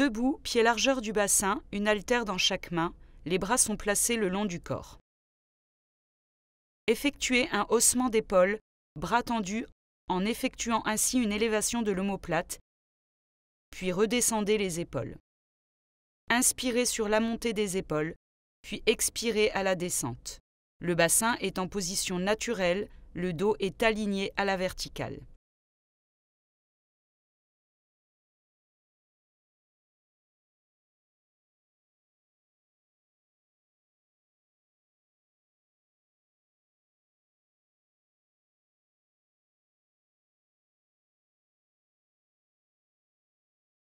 Debout, pied largeur du bassin, une altère dans chaque main, les bras sont placés le long du corps. Effectuez un haussement d'épaule, bras tendus, en effectuant ainsi une élévation de l'omoplate, puis redescendez les épaules. Inspirez sur la montée des épaules, puis expirez à la descente. Le bassin est en position naturelle, le dos est aligné à la verticale.